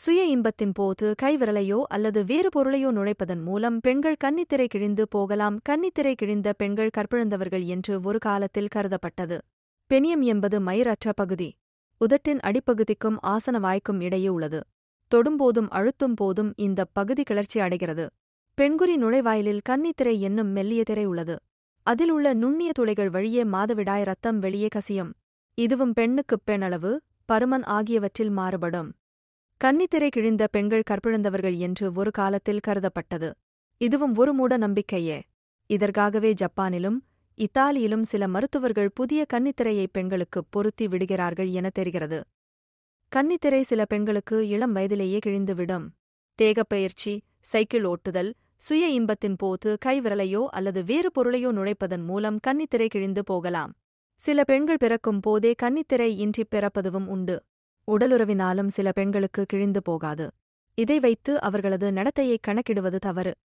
சுய இன்பத்தின் போது கைவிரலையோ அல்லது வேறு பொருளையோ நுழைப்பதன் மூலம் பெண்கள் கன்னித்திரை கிழிந்து போகலாம் கன்னித்திரை கிழிந்த பெண்கள் கற்பிழந்தவர்கள் என்று ஒரு காலத்தில் கருதப்பட்டது பெனியம் என்பது மயிரற்ற பகுதி உதட்டின் அடிப்பகுதிக்கும் ஆசன வாய்க்கும் இடையே உள்ளது தொடும்போதும் அழுத்தும் போதும் இந்த பகுதி கிளர்ச்சி அடைகிறது பெண்குறி நுழைவாயிலில் கன்னித்திரை என்னும் மெல்லிய திரை உள்ளது அதில் உள்ள நுண்ணிய துளைகள் வழியே மாதவிடாய் ரத்தம் வெளியே கசியும் இதுவும் பெண்ணுக்குப் பெண்ணளவு பருமன் ஆகியவற்றில் மாறுபடும் கன்னித்திரை கிழிந்த பெண்கள் கற்பிழந்தவர்கள் என்று ஒரு காலத்தில் கருதப்பட்டது இதுவும் ஒரு மூட நம்பிக்கையே இதற்காகவே ஜப்பானிலும் இத்தாலியிலும் சில மருத்துவர்கள் புதிய கன்னித்திரையை பெண்களுக்கு பொருத்தி விடுகிறார்கள் என தெரிகிறது கன்னித்திரை சில பெண்களுக்கு இளம் வயதிலேயே கிழிந்துவிடும் தேகப்பயிற்சி சைக்கிள் ஓட்டுதல் சுய இன்பத்தின் போது கைவிரலையோ அல்லது வேறு பொருளையோ நுழைப்பதன் மூலம் கன்னித்திரை கிழிந்து போகலாம் சில பெண்கள் பிறக்கும் போதே கன்னித்திரை இன்றி பிறப்பதுவும் உண்டு உடலுறவினாலும் சில பெண்களுக்கு கிழிந்து போகாது இதை வைத்து அவர்களது நடத்தையை கணக்கிடுவது தவறு